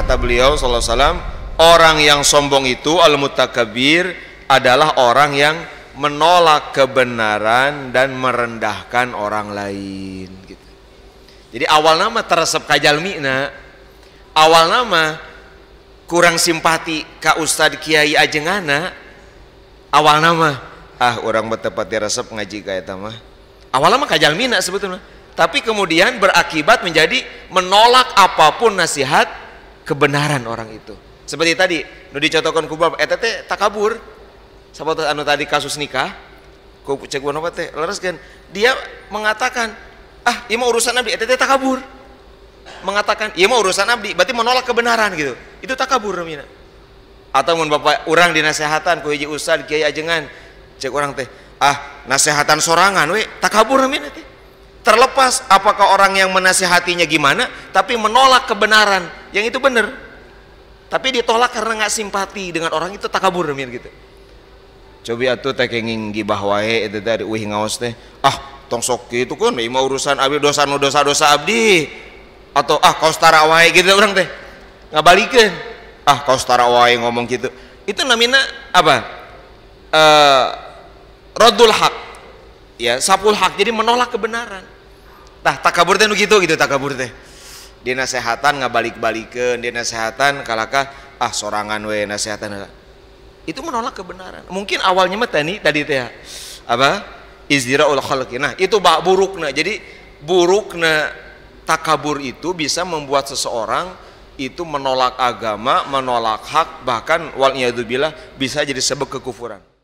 kata beliau sallallahu alaihi orang yang sombong itu al mutakabir adalah orang yang menolak kebenaran dan merendahkan orang lain gitu. jadi awal nama teresep kajal mikna awal nama kurang simpati ka Ustadz Kiai Ajengana awal nama ah orang bertepat resep ngaji kayak tamah awal nama kajal mina sebetulnya tapi kemudian berakibat menjadi menolak apapun nasihat kebenaran orang itu seperti tadi nu dicotokkan kubab eh, tak kabur takabur tuh anu tadi kasus nikah ku cek apa teh kan dia mengatakan ah iya mau urusan abdi eh, teteh tak kabur mengatakan iya mau urusan abdi berarti menolak kebenaran gitu itu tak kabur namanya atau mun bapak orang dinasehatan ku hiji ustad kiai ajengan cek orang teh ah nasehatan sorangan we takabur namanya teh terlepas apakah orang yang menasihatinya gimana tapi menolak kebenaran yang itu benar tapi ditolak karena nggak simpati dengan orang itu takabur mir gitu coba atuh ya teh kenging gibah wae itu dari uih ngawas teh ah tong sok itu kan ini mau urusan abdi dosa no dosa dosa abdi atau ah kau setara wae gitu orang teh nggak ngabalikin ah kau setara wae ngomong gitu itu namanya apa uh, eh, rodul hak ya sapul hak jadi menolak kebenaran tah takabur teh nu gitu gitu takabur teh di nggak balik balikan di nasehatan kalakah ah sorangan we nasehatan. Itu menolak kebenaran. Mungkin awalnya mah tadi tadi teh apa? ulah kalau Nah, itu bak nah Jadi buruk nah takabur itu bisa membuat seseorang itu menolak agama, menolak hak, bahkan wal bisa jadi sebab kekufuran.